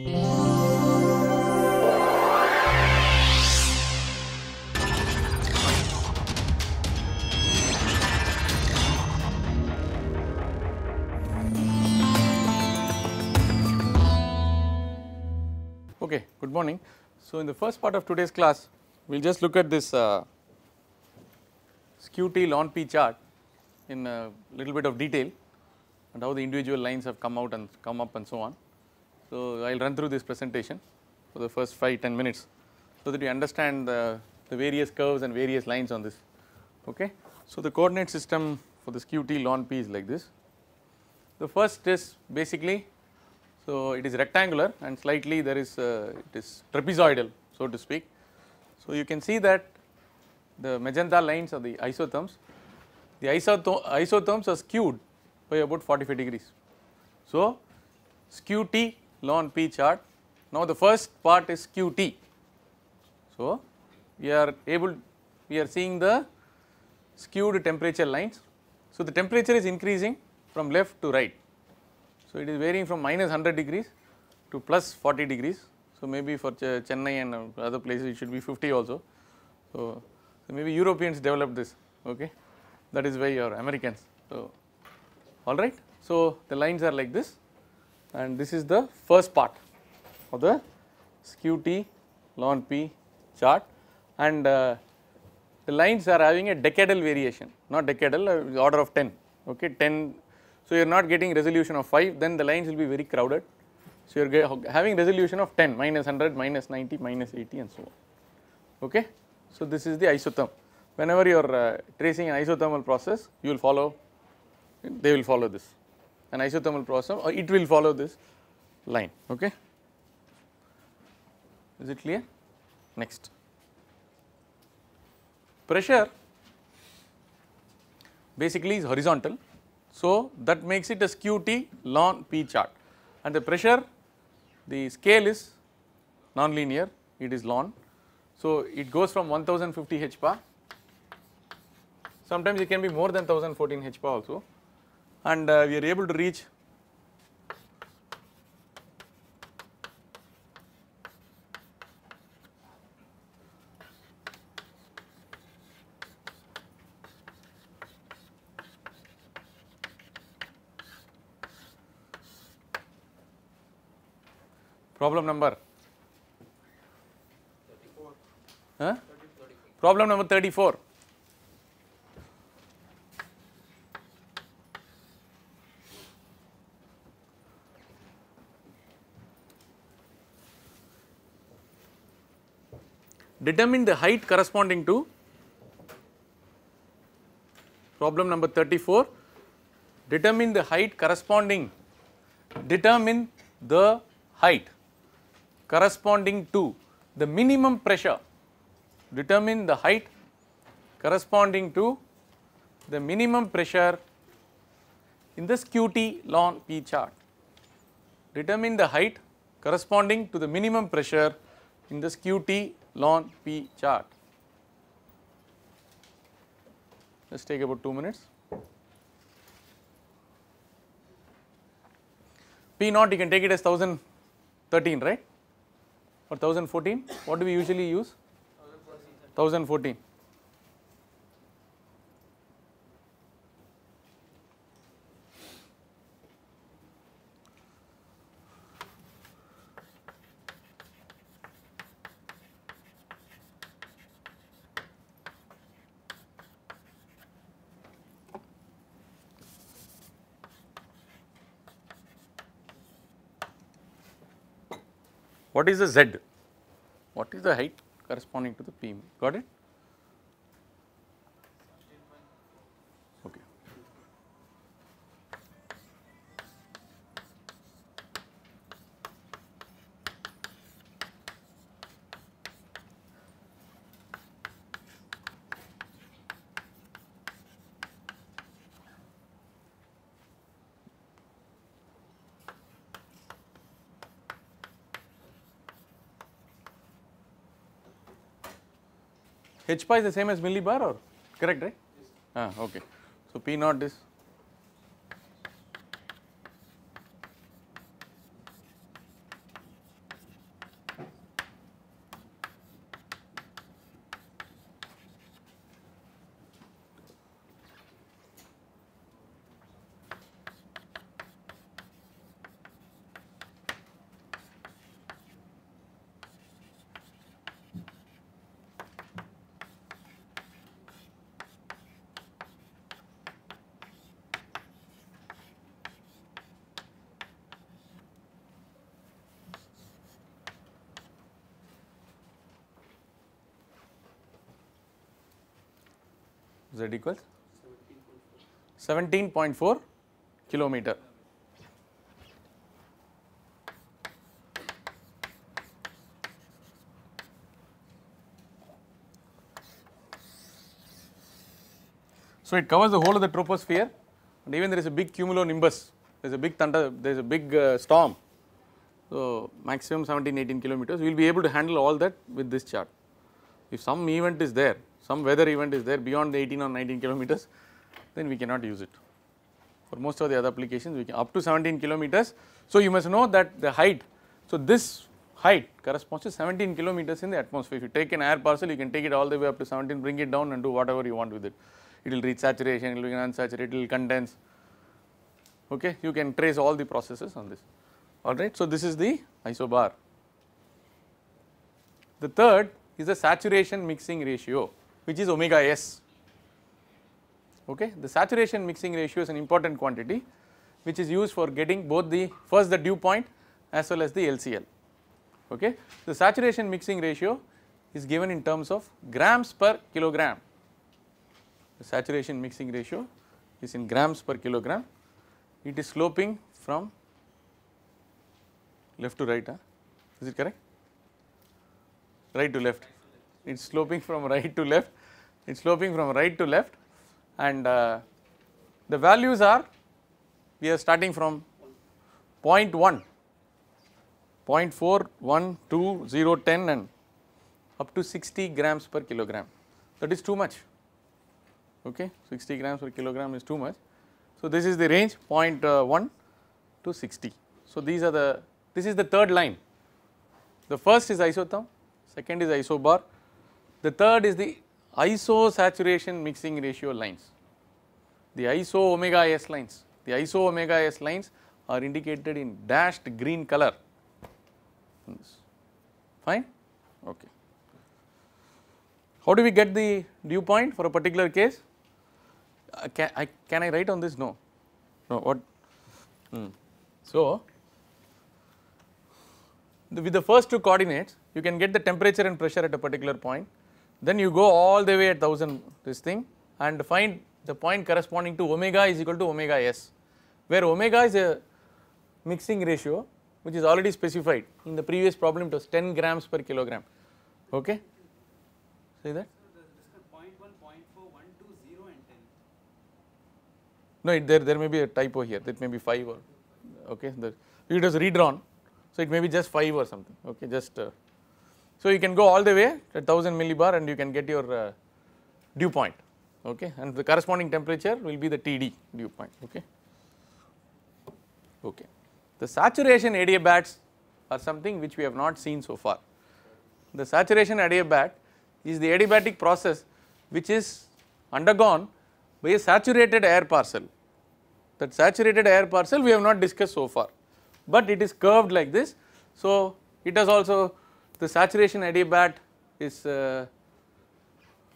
Okay, good morning. So, in the first part of today's class, we will just look at this uh, skew T lon P chart in a little bit of detail and how the individual lines have come out and come up and so on. So, I will run through this presentation for the first 5 10 minutes so that you understand the, the various curves and various lines on this. Okay. So, the coordinate system for this QT lawn P is like this. The first is basically so it is rectangular and slightly there is uh, it is trapezoidal so to speak. So, you can see that the magenta lines are the isotherms. The isotherms are skewed by about 45 degrees. So, skew T Lon P chart. Now, the first part is QT. So, we are able we are seeing the skewed temperature lines. So, the temperature is increasing from left to right. So, it is varying from minus 100 degrees to plus 40 degrees. So, maybe for Ch Chennai and uh, other places it should be 50 also. So, so maybe Europeans developed this okay that is why you are Americans. So, all right. So, the lines are like this and this is the first part of the skew t ln p chart and uh, the lines are having a decadal variation not decadal uh, order of 10 okay 10 so you are not getting resolution of 5 then the lines will be very crowded so you are having resolution of 10 minus 100 minus 90 minus 80 and so on okay so this is the isotherm whenever you are uh, tracing an isothermal process you will follow they will follow this an isothermal process or it will follow this line okay is it clear next pressure basically is horizontal so that makes it a skew t p chart and the pressure the scale is non-linear it is long, so it goes from 1050 h bar sometimes it can be more than 1014 h bar also and uh, we are able to reach problem number 34 huh? problem number 34 determine the height corresponding to problem number 34 determine the height corresponding determine the height corresponding to the minimum pressure determine the height corresponding to the minimum pressure in this QT lawn P chart. Determine the height corresponding to the minimum pressure in this QT lawn P chart. Let us take about 2 minutes. P naught you can take it as 1013 right or 1014 what do we usually use 1014 What is the z? What is the height corresponding to the PM? Got it? H pi is the same as millibar or correct right? Yes. Ah, okay. So, P naught is that equals? 17.4 kilometer. So it covers the whole of the troposphere and even there is a big cumulonimbus, there is a big thunder, there is a big uh, storm. So maximum 17, 18 kilometers, we will be able to handle all that with this chart. If some event is there, some weather event is there beyond the 18 or 19 kilometers, then we cannot use it. For most of the other applications, we can up to 17 kilometers. So, you must know that the height. So, this height corresponds to 17 kilometers in the atmosphere. If you take an air parcel, you can take it all the way up to 17, bring it down and do whatever you want with it. It will reach saturation, it will be unsaturated, it will condense. Okay, you can trace all the processes on this. All right. So, this is the isobar. The third is the saturation mixing ratio which is omega s. Okay. The saturation mixing ratio is an important quantity which is used for getting both the first the dew point as well as the LCL. Okay. The saturation mixing ratio is given in terms of grams per kilogram. The saturation mixing ratio is in grams per kilogram. It is sloping from left to right, huh? is it correct? Right to left. It is sloping from right to left it is sloping from right to left and uh, the values are we are starting from 0 0.1, 0 0.4, 1, 2, 0, 10 and up to 60 grams per kilogram that is too much okay 60 grams per kilogram is too much. So, this is the range uh, 0.1 to 60. So, these are the this is the third line the first is isotherm second is isobar the third is the Iso saturation mixing ratio lines, the iso omega s lines, the iso omega s lines are indicated in dashed green color. Fine? Okay. How do we get the dew point for a particular case? Uh, can, I, can I write on this? No. No, what? Hmm. So, the, with the first two coordinates, you can get the temperature and pressure at a particular point. Then you go all the way at 1000 this thing and find the point corresponding to omega is equal to omega s, where omega is a mixing ratio which is already specified in the previous problem it was 10 grams per kilogram. Okay, see that? No, it, there there may be a typo here. That may be five or okay. The, it was redrawn, so it may be just five or something. Okay, just. Uh, so, you can go all the way to 1000 millibar and you can get your uh, dew point okay and the corresponding temperature will be the TD dew point okay. okay. The saturation adiabats are something which we have not seen so far. The saturation adiabat is the adiabatic process which is undergone by a saturated air parcel that saturated air parcel we have not discussed so far, but it is curved like this. So, it has also the saturation adiabat is uh,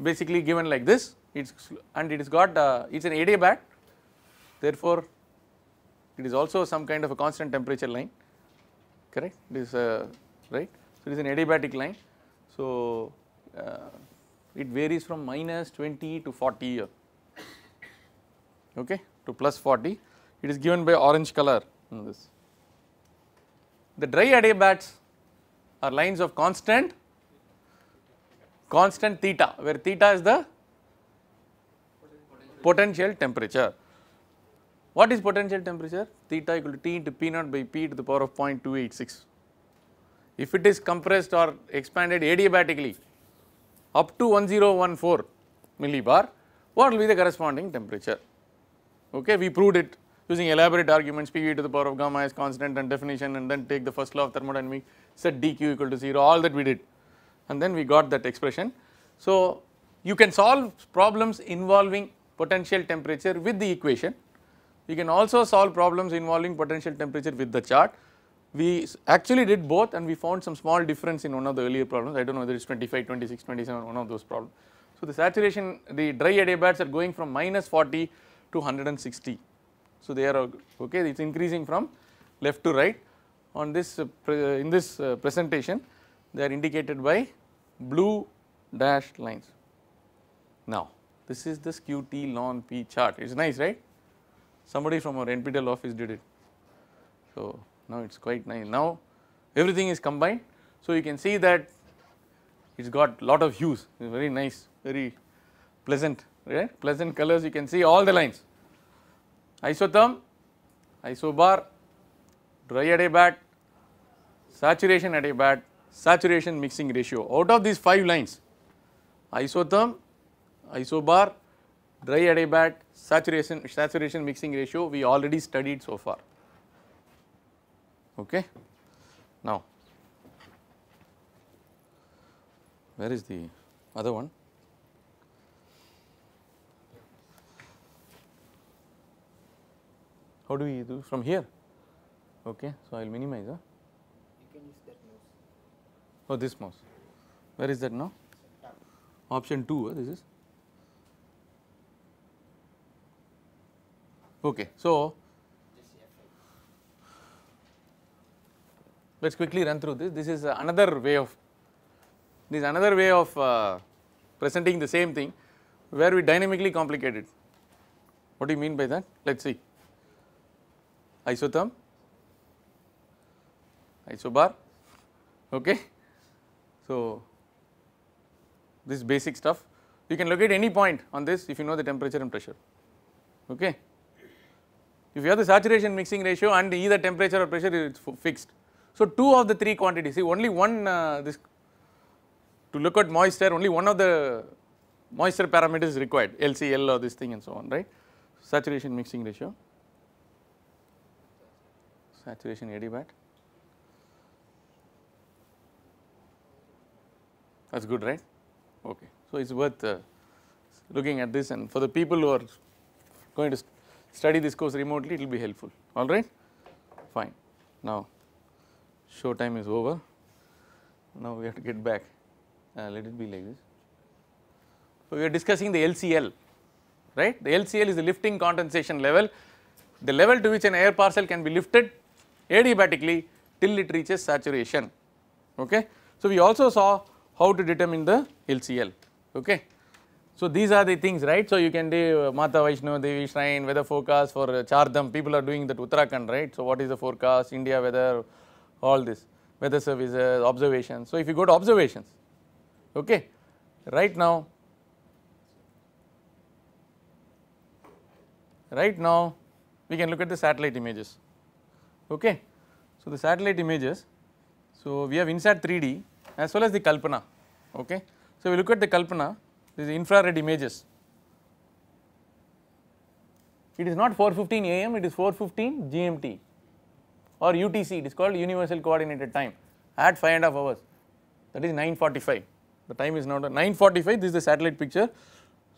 basically given like this it's and it is got uh, it's an adiabat therefore it is also some kind of a constant temperature line correct it is uh, right so it is an adiabatic line so uh, it varies from minus 20 to 40 okay to plus 40 it is given by orange color in this the dry adiabats are lines of constant constant theta where theta is the potential temperature. What is potential temperature? Theta equal to T into P naught by P to the power of 0.286. If it is compressed or expanded adiabatically up to 1014 millibar, what will be the corresponding temperature? Okay, we proved it using elaborate arguments PV to the power of gamma is constant and definition and then take the first law of thermodynamics set dq equal to 0 all that we did and then we got that expression. So, you can solve problems involving potential temperature with the equation. You can also solve problems involving potential temperature with the chart. We actually did both and we found some small difference in one of the earlier problems. I do not know whether it is 25, 26, 27, one of those problems. So, the saturation, the dry adiabats are going from minus 40 to 160. So, they are okay, it is increasing from left to right on this uh, uh, in this uh, presentation they are indicated by blue dashed lines. Now, this is this QT lon P chart it is nice right somebody from our NPTEL office did it. So, now it is quite nice now everything is combined. So, you can see that it has got lot of hues very nice very pleasant right pleasant colors you can see all the lines isotherm isobar dry adiabat saturation at a saturation mixing ratio. Out of these 5 lines, isotherm, isobar, dry at a saturation, saturation mixing ratio we already studied so far. Okay. Now, where is the other one? How do we do from here? Okay, so I will minimize. Huh? Oh, this mouse. Where is that now? Option 2, uh, this is. Okay, so let us quickly run through this. This is another way of, this is another way of uh, presenting the same thing where we dynamically complicate it. What do you mean by that? Let us see. Isotherm, isobar, okay. So, this basic stuff you can locate any point on this if you know the temperature and pressure okay. If you have the saturation mixing ratio and either temperature or pressure is fixed. So, two of the three quantities see only one uh, this to look at moisture only one of the moisture parameters required LCL or this thing and so on right saturation mixing ratio saturation adiabat That is good, right? Okay. So, it is worth uh, looking at this and for the people who are going to study this course remotely, it will be helpful, all right? Fine. Now, show time is over. Now, we have to get back. Uh, let it be like this. So, we are discussing the LCL, right? The LCL is the lifting condensation level, the level to which an air parcel can be lifted adiabatically till it reaches saturation, okay? So, we also saw how to determine the LCL. Okay. So, these are the things right. So, you can do uh, Mata Vaishno Devi shrine, weather forecast for uh, Chardam. people are doing that Uttarakhand right. So, what is the forecast, India weather, all this weather services, observations. So, if you go to observations, okay, right now, right now we can look at the satellite images. Okay. So, the satellite images, so we have INSAT 3D as well as the kalpana. Okay. So, we look at the kalpana these infrared images. It is not 4:15 a.m. it is 4:15 GMT or UTC it is called universal coordinated time at 5 and a half hours that is 9:45 the time is not 9:45 this is the satellite picture.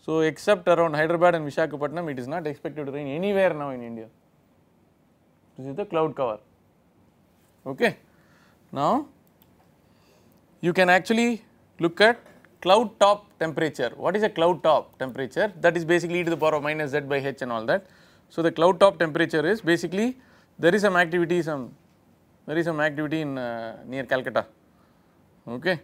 So, except around Hyderabad and Vishakhapatnam it is not expected to rain anywhere now in India this is the cloud cover okay. Now, you can actually look at cloud top temperature. What is a cloud top temperature? That is basically e to the power of minus z by h and all that. So, the cloud top temperature is basically there is some activity some there is some activity in uh, near Calcutta okay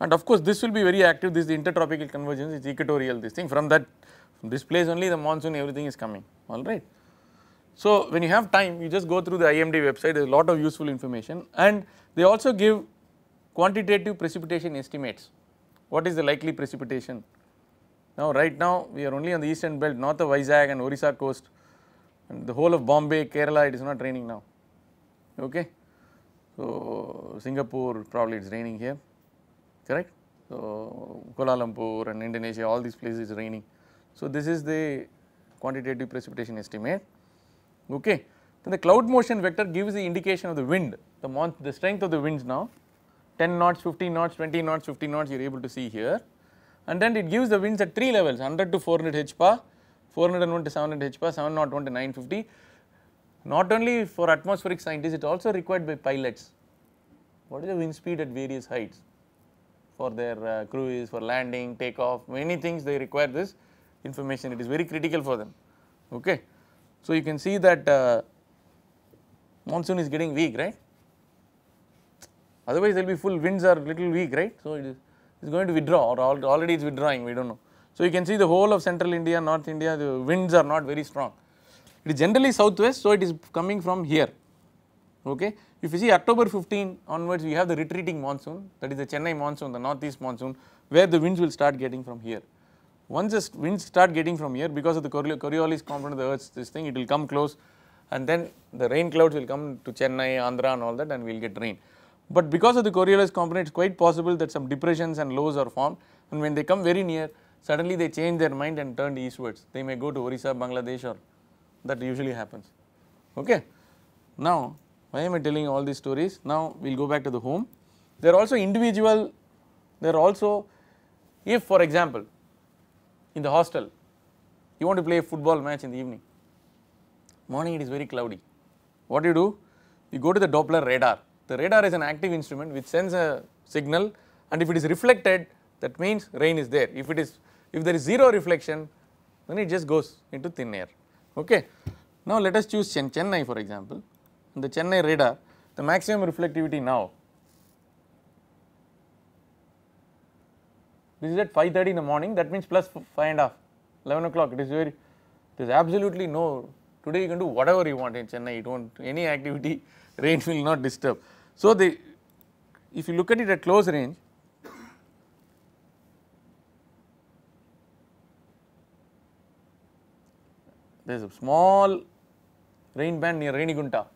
and of course this will be very active this is the intertropical convergence it's equatorial this thing from that from this place only the monsoon everything is coming all right. So, when you have time you just go through the IMD website there is a lot of useful information and they also give quantitative precipitation estimates. What is the likely precipitation? Now, right now we are only on the eastern belt, north of Vizag and Orissa coast and the whole of Bombay, Kerala it is not raining now, okay. So, Singapore probably it is raining here, correct. So, Kuala Lumpur and Indonesia all these places raining. So, this is the quantitative precipitation estimate, okay. Then the cloud motion vector gives the indication of the wind, the, the strength of the winds now 10 knots, 15 knots, 20 knots, 50 knots you are able to see here and then it gives the winds at 3 levels 100 to 400 hPa, 401 to 700 hPa, 701 to 950. Not only for atmospheric scientists it also required by pilots. What is the wind speed at various heights for their uh, cruise, for landing, takeoff, many things they require this information it is very critical for them. Okay. So, you can see that uh, monsoon is getting weak right otherwise there will be full winds are little weak right. So, it is, it is going to withdraw or already it is withdrawing we do not know. So, you can see the whole of central India, north India the winds are not very strong. It is generally southwest so it is coming from here okay. If you see October 15 onwards we have the retreating monsoon that is the Chennai monsoon the northeast monsoon where the winds will start getting from here. Once the winds start getting from here because of the Coriolis component of the earth's this thing it will come close and then the rain clouds will come to Chennai, Andhra and all that and we will get rain. But because of the Coriolis component, it's quite possible that some depressions and lows are formed and when they come very near, suddenly they change their mind and turn eastwards. They may go to Orissa, Bangladesh or that usually happens. Okay. Now, why am I telling all these stories? Now, we will go back to the home. There are also individual, there are also if for example, in the hostel, you want to play a football match in the evening, morning it is very cloudy. What do you do? You go to the Doppler radar the radar is an active instrument which sends a signal and if it is reflected that means rain is there. If it is if there is zero reflection then it just goes into thin air. Okay. Now let us choose Chen Chennai for example. the Chennai radar the maximum reflectivity now this is at 5.30 in the morning that means plus 5 and half 11 o'clock it is very there is absolutely no today you can do whatever you want in Chennai You do not any activity rain will not disturb. So, the if you look at it at close range, there is a small rain band near Rainigunta,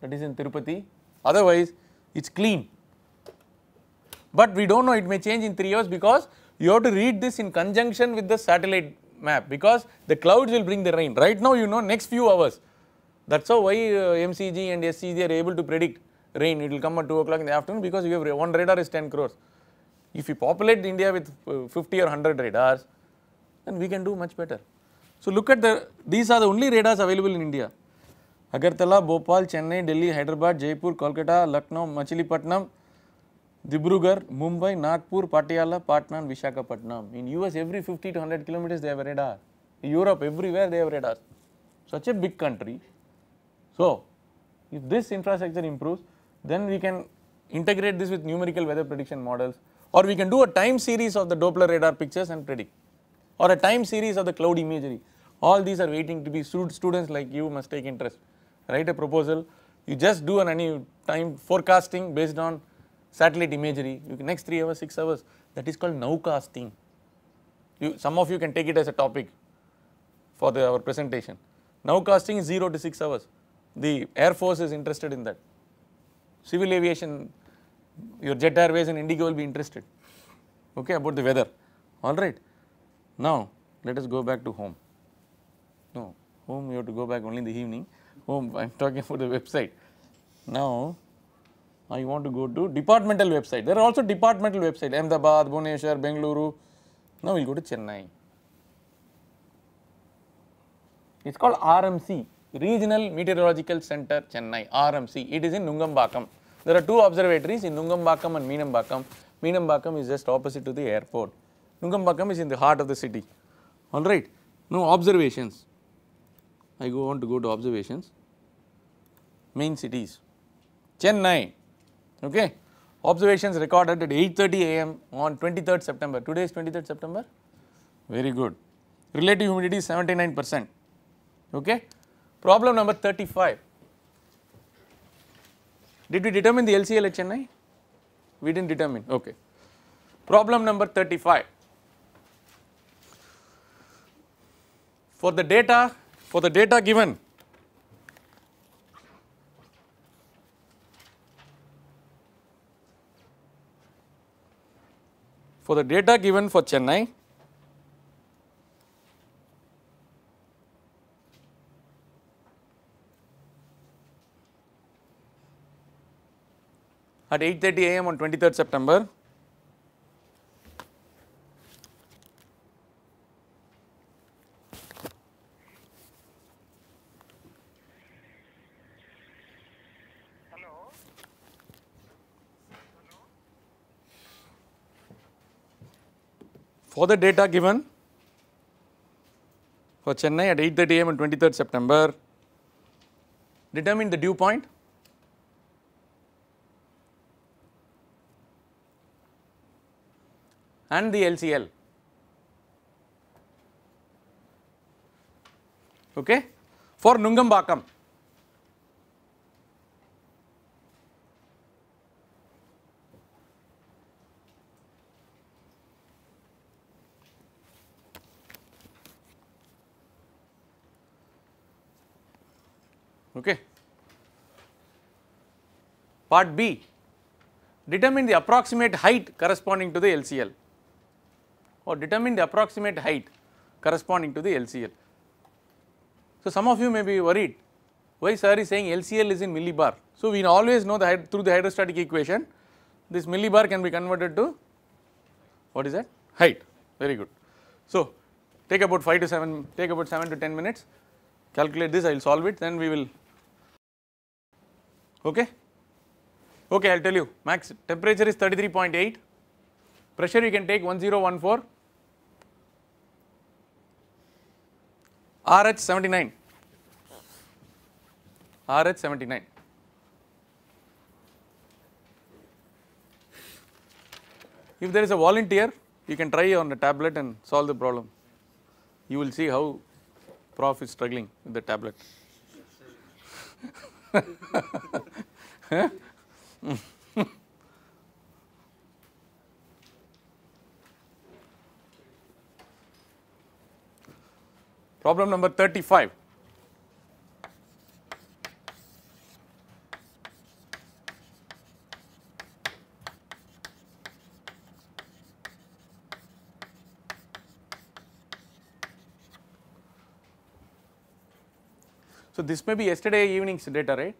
that is in Tirupati, otherwise it is clean. But we do not know it may change in 3 years because you have to read this in conjunction with the satellite map because the clouds will bring the rain. Right now you know next few hours that is how why uh, MCG and SCG are able to predict rain, it will come at 2 o'clock in the afternoon because you have one radar is 10 crores. If you populate India with 50 or 100 radars, then we can do much better. So look at the, these are the only radars available in India. Agartala, Bhopal, Chennai, Delhi, Hyderabad, Jaipur, Kolkata, Lucknow, Machilipatnam, Dibrugarh, Mumbai, Nagpur, Patiala, Patna and visakhapatnam In US every 50 to 100 kilometers they have a radar. In Europe everywhere they have radars. Such a big country. So if this infrastructure improves, Then we can integrate this with numerical weather prediction models or we can do a time series of the Doppler radar pictures and predict or a time series of the cloud imagery. All these are waiting to be students like you must take interest, write a proposal, you just do an any time forecasting based on satellite imagery, you can next 3 hours, 6 hours that is called nowcasting. You, some of you can take it as a topic for the, our presentation. Nowcasting is 0 to 6 hours, the air force is interested in that civil aviation, your Jet Airways and Indigo will be interested okay, about the weather, all right. Now, let us go back to home. No, home you have to go back only in the evening, home I am talking about the website. Now, I want to go to departmental website, there are also departmental website, Ahmedabad, Bhuneshwar, Bengaluru, now we will go to Chennai. It is called RMC, Regional Meteorological Center Chennai RMC. It is in Nungambakam. There are two observatories in Nungambakam and Meenambakam. Meenambakam is just opposite to the airport. Nungambakam is in the heart of the city. All right. Now observations. I go on to go to observations. Main cities. Chennai. Okay. Observations recorded at 8:30 a.m. on 23rd September. Today is 23rd September. Very good. Relative humidity 79 percent. Okay. Problem number 35. Did we determine the LCL at Chennai? We did not determine, okay. Problem number 35. For the data, for the data given, for the data given for Chennai, at 8.30 am on 23rd September. for the data given for Chennai at 8.30 am on 23rd September, determine the dew point and the LCL. Okay. For Nungambakam, okay. Part B, determine the approximate height corresponding to the LCL or determine the approximate height corresponding to the LCL. So, some of you may be worried why sir is saying LCL is in millibar. So, we always know that through the hydrostatic equation this millibar can be converted to what is that height very good. So, take about 5 to 7 take about 7 to 10 minutes calculate this I will solve it then we will okay okay I will tell you max temperature is 33.8 Pressure you can take 1014, RH 79, RH 79. If there is a volunteer, you can try on the tablet and solve the problem. You will see how prof is struggling with the tablet. Problem number 35. So, this may be yesterday evening's data right.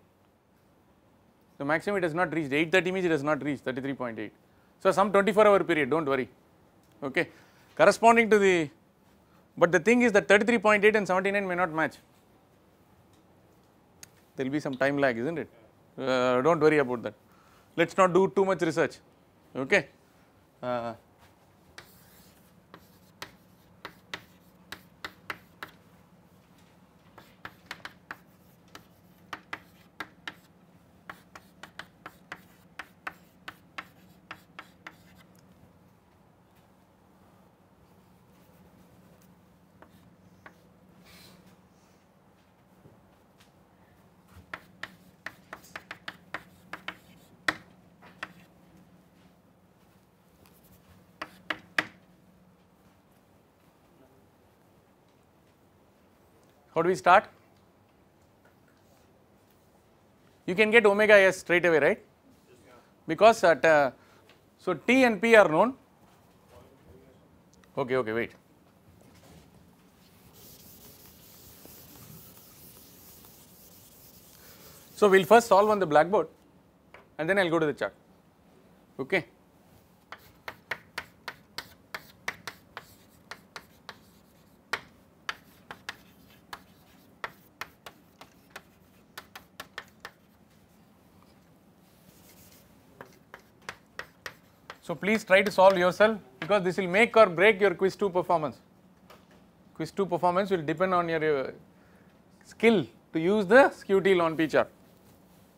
The maximum it has not reached 830 means it has not reached 33.8. So, some 24 hour period do not worry okay. Corresponding to the but the thing is that 33.8 and 79 may not match. There will be some time lag, isn't it? Uh, don't worry about that. Let's not do too much research. Okay. Uh, How do we start? You can get omega s straight away, right? Because at uh, so T and P are known. Okay, okay, wait. So, we will first solve on the blackboard and then I will go to the chart. Okay. So please try to solve yourself because this will make or break your quiz 2 performance. Quiz 2 performance will depend on your, your uh, skill to use the skew tail on P chart.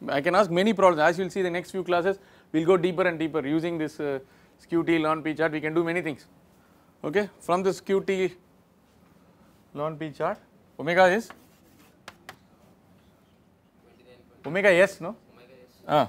I can ask many problems as you will see the next few classes we will go deeper and deeper using this uh, skew on P chart we can do many things okay from the skew tail on P chart omega is omega s no omega s. ah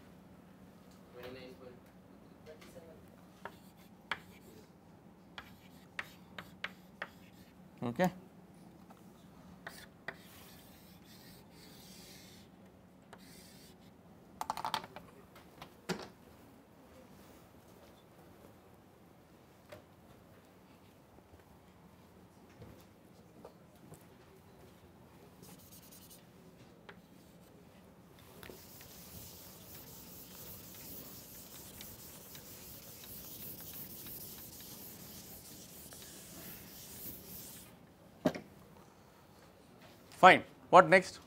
Fine, what next?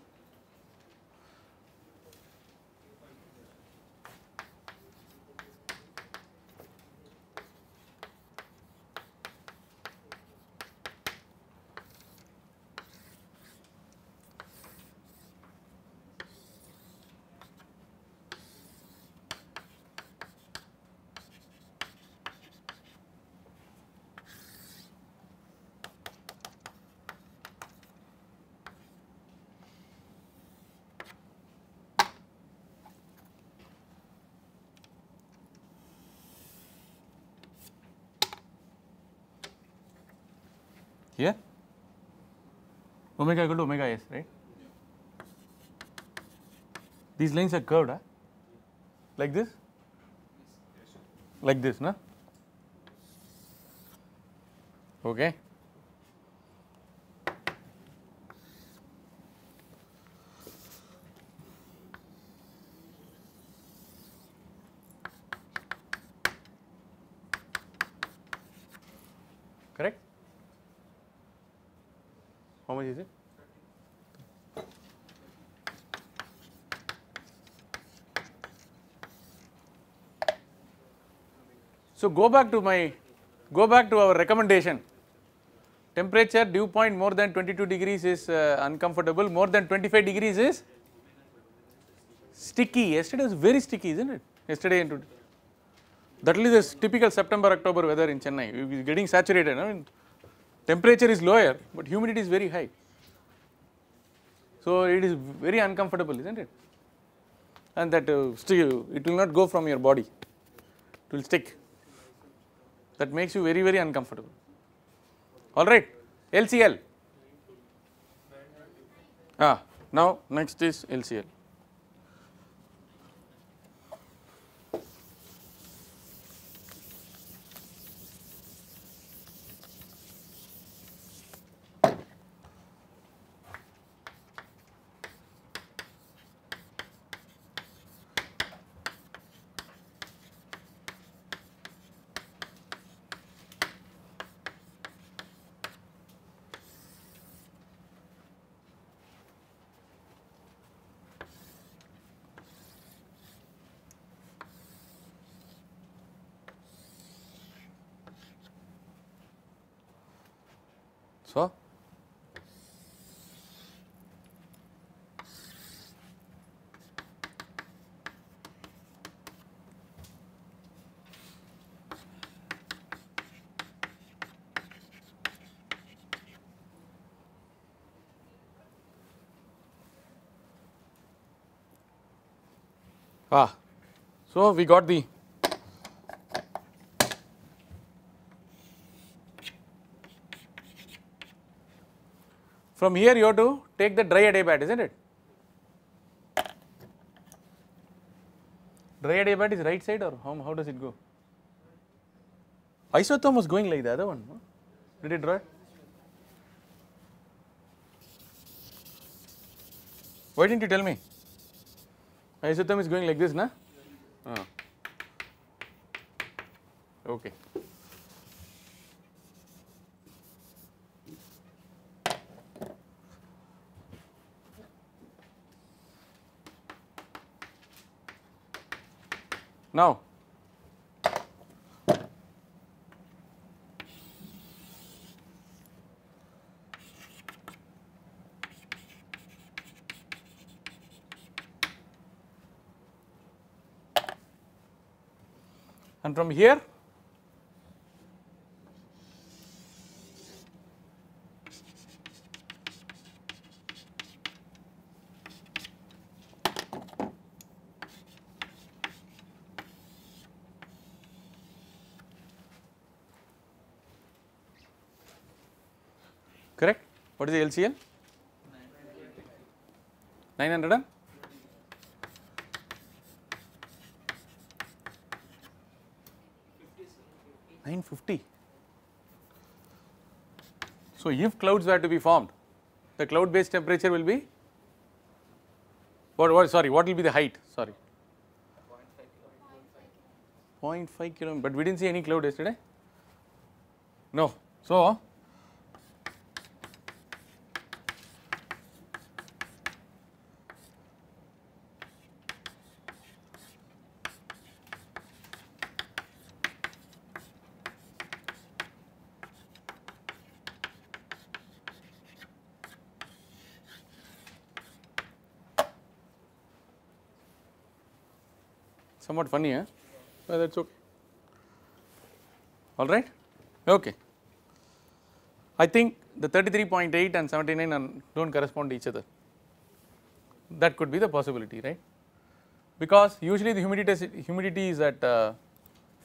Here omega equal to omega s, right? These lines are curved, huh? like this, like this, no? Okay. So, go back to my go back to our recommendation temperature dew point more than 22 degrees is uh, uncomfortable more than 25 degrees is sticky yesterday was very sticky isn't it yesterday and today That is typical September October weather in Chennai it is getting saturated I mean temperature is lower but humidity is very high so it is very uncomfortable isn't it and that uh, still it will not go from your body it will stick that makes you very, very uncomfortable. All right, LCL. Ah, now next is LCL. So, Ah, so we got the From here you have to take the dry adiabat, isn't it? Dry adiabat is right side or how, how does it go? Isotherm was going like the other one. Did it draw Why didn't you tell me? Isotherm is going like this, na? Ah. Okay. Now, and from here What is the LCL? 900 and 950. So, if clouds were to be formed, the cloud based temperature will be what, what sorry, what will be the height? Sorry. 0.5 kilometer, but we did not see any cloud yesterday. No. So, Somewhat funny, eh? But that's okay. All right? Okay. I think the 33.8 and 79 do not correspond to each other. That could be the possibility, right? Because usually the humidity, humidity is at uh,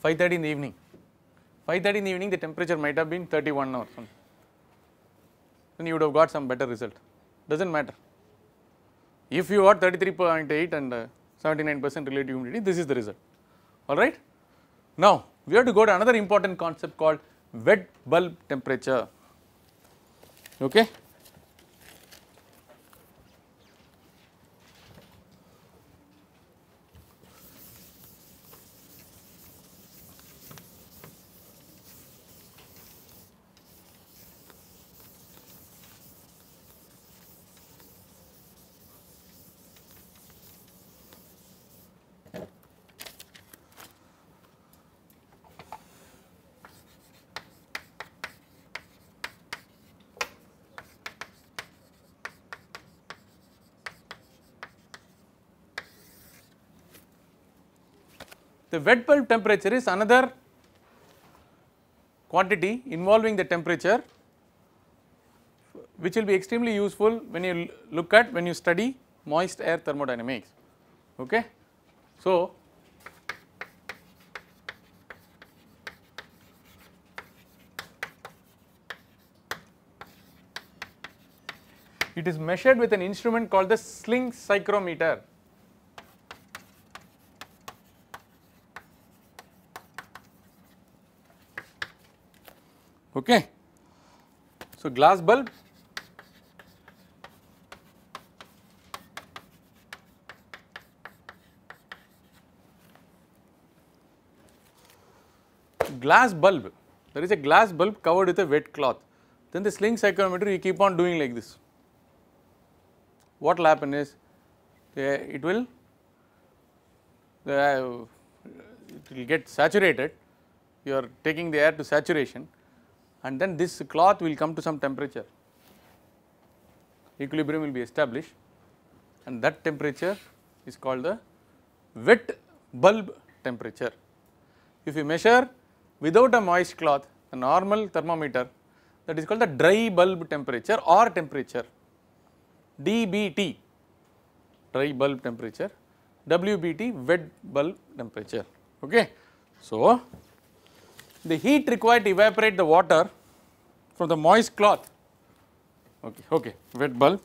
5.30 in the evening. 5.30 in the evening the temperature might have been 31 or something. Then you would have got some better result, does not matter. If you got 33.8 and uh, 79% relative humidity, this is the result, alright. Now, we have to go to another important concept called wet bulb temperature, okay. The wet bulb temperature is another quantity involving the temperature which will be extremely useful when you look at when you study moist air thermodynamics. Okay. So, it is measured with an instrument called the sling psychrometer. okay. So, glass bulb glass bulb there is a glass bulb covered with a wet cloth then the sling psychrometer you keep on doing like this what will happen is it will it will get saturated you are taking the air to saturation and then this cloth will come to some temperature equilibrium will be established and that temperature is called the wet bulb temperature. If you measure without a moist cloth a normal thermometer that is called the dry bulb temperature or temperature DBT dry bulb temperature WBT wet bulb temperature okay. So, the heat required to evaporate the water from the moist cloth, okay, okay, wet bulb,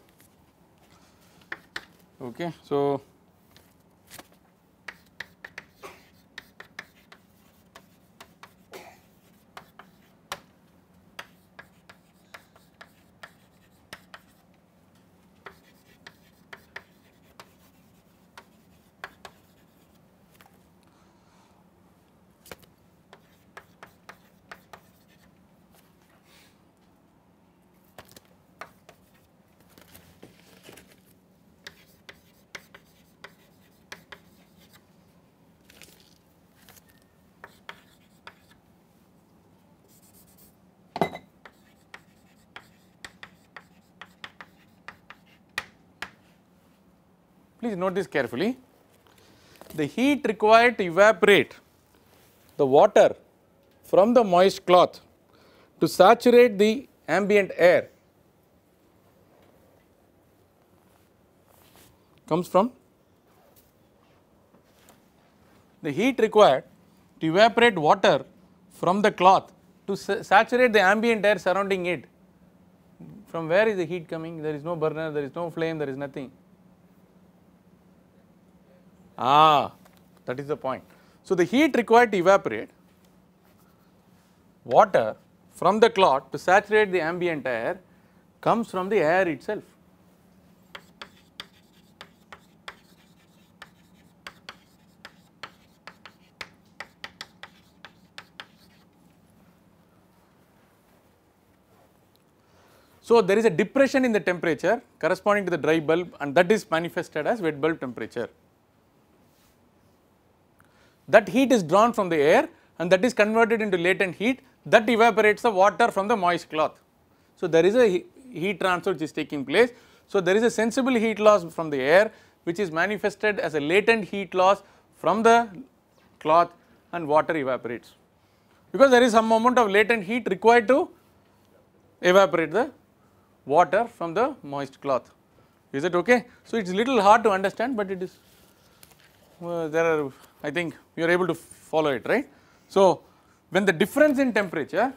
okay. So, note this carefully. The heat required to evaporate the water from the moist cloth to saturate the ambient air comes from the heat required to evaporate water from the cloth to saturate the ambient air surrounding it. From where is the heat coming? There is no burner, there is no flame, there is nothing. Ah, that is the point. So, the heat required to evaporate water from the clot to saturate the ambient air comes from the air itself. So, there is a depression in the temperature corresponding to the dry bulb and that is manifested as wet bulb temperature. That heat is drawn from the air and that is converted into latent heat that evaporates the water from the moist cloth. So, there is a heat transfer which is taking place. So, there is a sensible heat loss from the air which is manifested as a latent heat loss from the cloth and water evaporates because there is some amount of latent heat required to evaporate the water from the moist cloth. Is it okay? So, it is little hard to understand, but it is uh, there are I think you are able to follow it, right. So, when the difference in temperature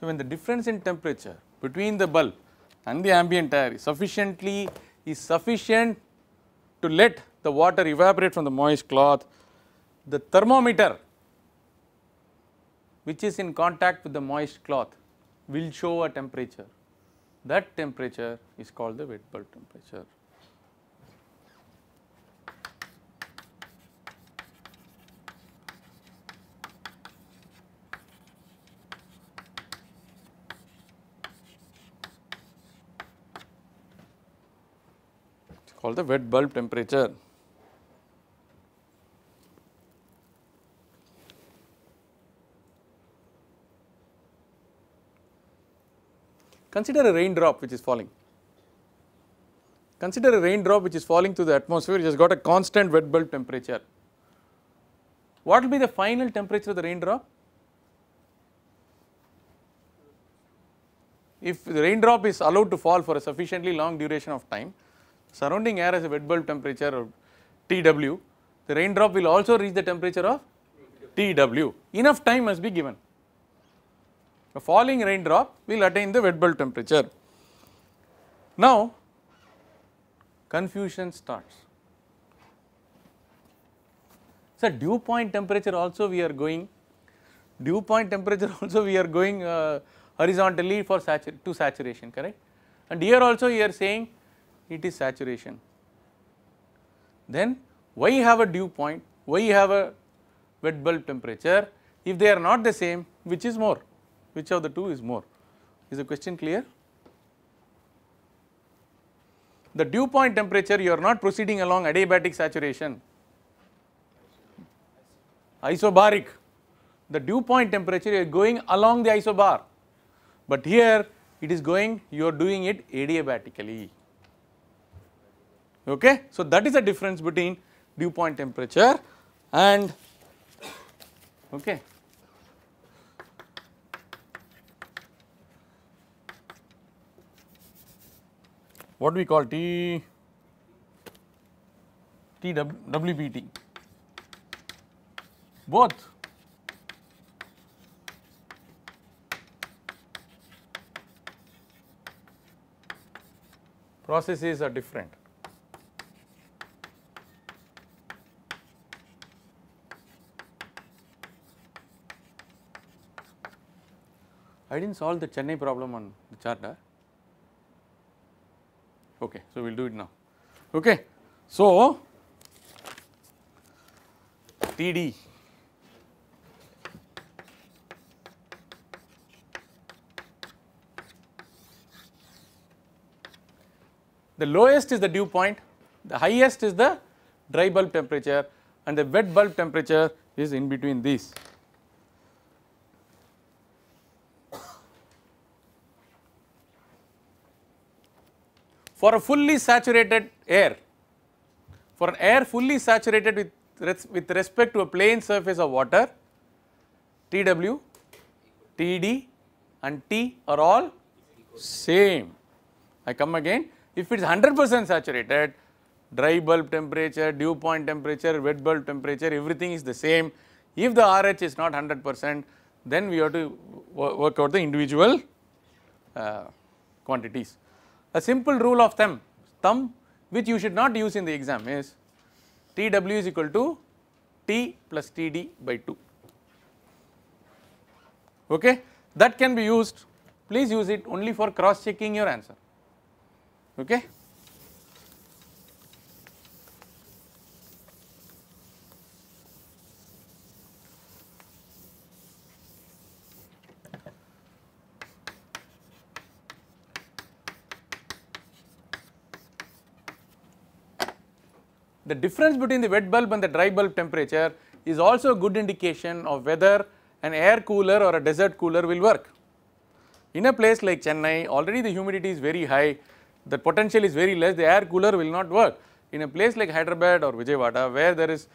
So, when the difference in temperature between the bulb and the ambient air is sufficiently is sufficient to let the water evaporate from the moist cloth, the thermometer which is in contact with the moist cloth will show a temperature. That temperature is called the wet bulb temperature. called the wet bulb temperature. Consider a raindrop which is falling. Consider a raindrop which is falling through the atmosphere which has got a constant wet bulb temperature. What will be the final temperature of the raindrop? If the raindrop is allowed to fall for a sufficiently long duration of time, surrounding air has a wet bulb temperature of TW, the raindrop will also reach the temperature of TW. Enough time must be given. A falling raindrop will attain the wet bulb temperature. Now, confusion starts. So, dew point temperature also we are going, dew point temperature also we are going uh, horizontally for satur to saturation, correct? And here also you are saying it is saturation. Then why you have a dew point, why you have a wet bulb temperature if they are not the same which is more, which of the two is more is the question clear? The dew point temperature you are not proceeding along adiabatic saturation isobaric the dew point temperature you are going along the isobar but here it is going you are doing it adiabatically. Okay? So, that is the difference between dew point temperature and okay. What we call T T W B T. Both processes are different. I did not solve the Chennai problem on the charter. Okay, so we will do it now. Okay. So, TD the lowest is the dew point, the highest is the dry bulb temperature and the wet bulb temperature is in between these. for a fully saturated air, for an air fully saturated with, res with respect to a plane surface of water, TW, TD and T are all same. I come again, if it is 100 percent saturated, dry bulb temperature, dew point temperature, wet bulb temperature, everything is the same. If the RH is not 100 percent, then we have to work out the individual uh, quantities. A simple rule of thumb, thumb which you should not use in the exam is TW is equal to T plus TD by 2. Okay. That can be used, please use it only for cross checking your answer. Okay. the difference between the wet bulb and the dry bulb temperature is also a good indication of whether an air cooler or a desert cooler will work. In a place like Chennai, already the humidity is very high, the potential is very less, the air cooler will not work. In a place like Hyderabad or Vijayawada, where there is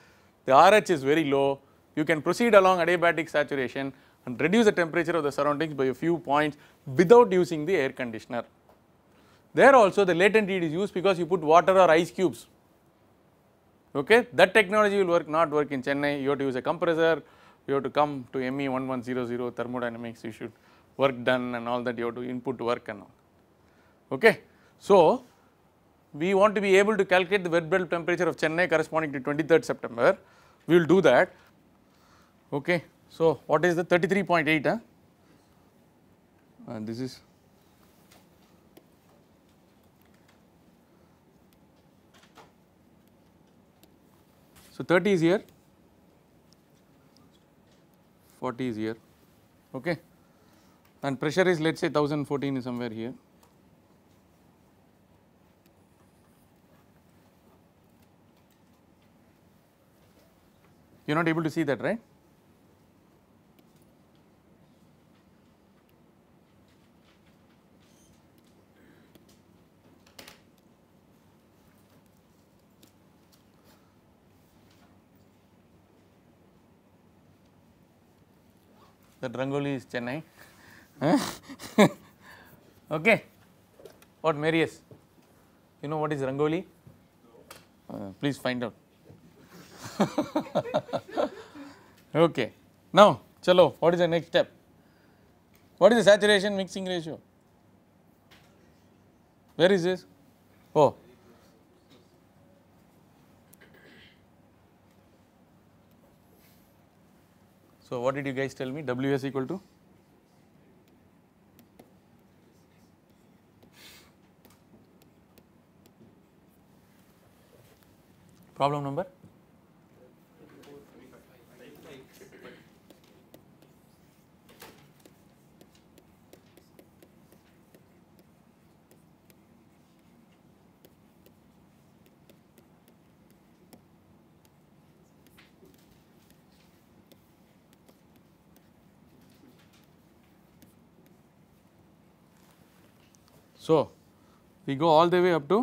the RH is very low, you can proceed along adiabatic saturation and reduce the temperature of the surroundings by a few points without using the air conditioner. There also the latent heat is used because you put water or ice cubes okay. That technology will work not work in Chennai, you have to use a compressor, you have to come to ME 1100 thermodynamics, you should work done and all that you have to input work and all, okay. So, we want to be able to calculate the wet bulb temperature of Chennai corresponding to 23rd September, we will do that, okay. So, what is the 33.8 huh? and uh, this is So, 30 is here, 40 is here okay. and pressure is let us say 1014 is somewhere here. You are not able to see that right. that Rangoli is Chennai. okay. What Marius? You know what is Rangoli? Uh, please find out. okay. Now, chalo, what is the next step? What is the saturation mixing ratio? Where is this? Oh, So, what did you guys tell me W s equal to? Problem number So, we go all the way up to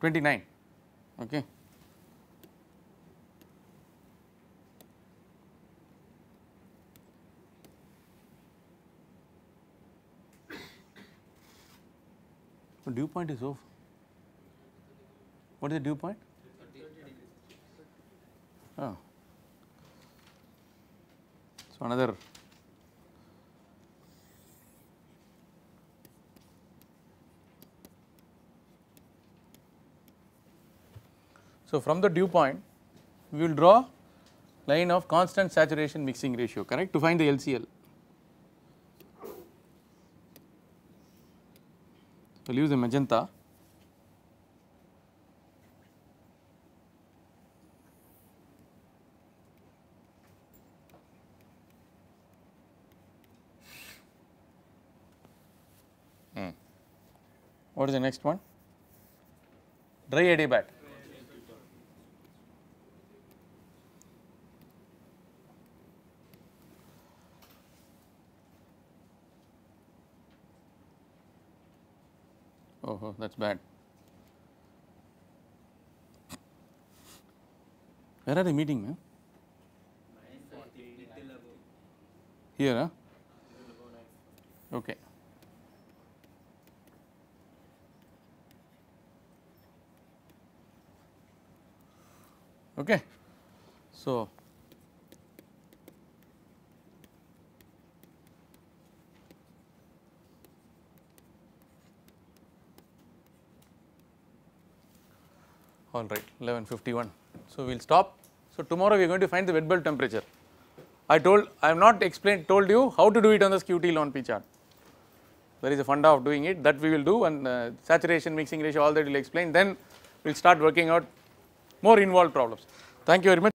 29 okay. The dew point is off. What is the dew point? Oh. So another So, from the dew point we will draw line of constant saturation mixing ratio correct to find the LCL. So, will use the magenta. Hmm. What is the next one? Dry adiabat. Oh, that is bad. Where are they meeting, man? Here, huh? Okay. Okay. So, All right, 11:51. So we'll stop. So tomorrow we are going to find the wet bulb temperature. I told I have not explained told you how to do it on this QT lon P chart. There is a funda of doing it that we will do and uh, saturation, mixing ratio, all that will explain. Then we'll start working out more involved problems. Thank you very much.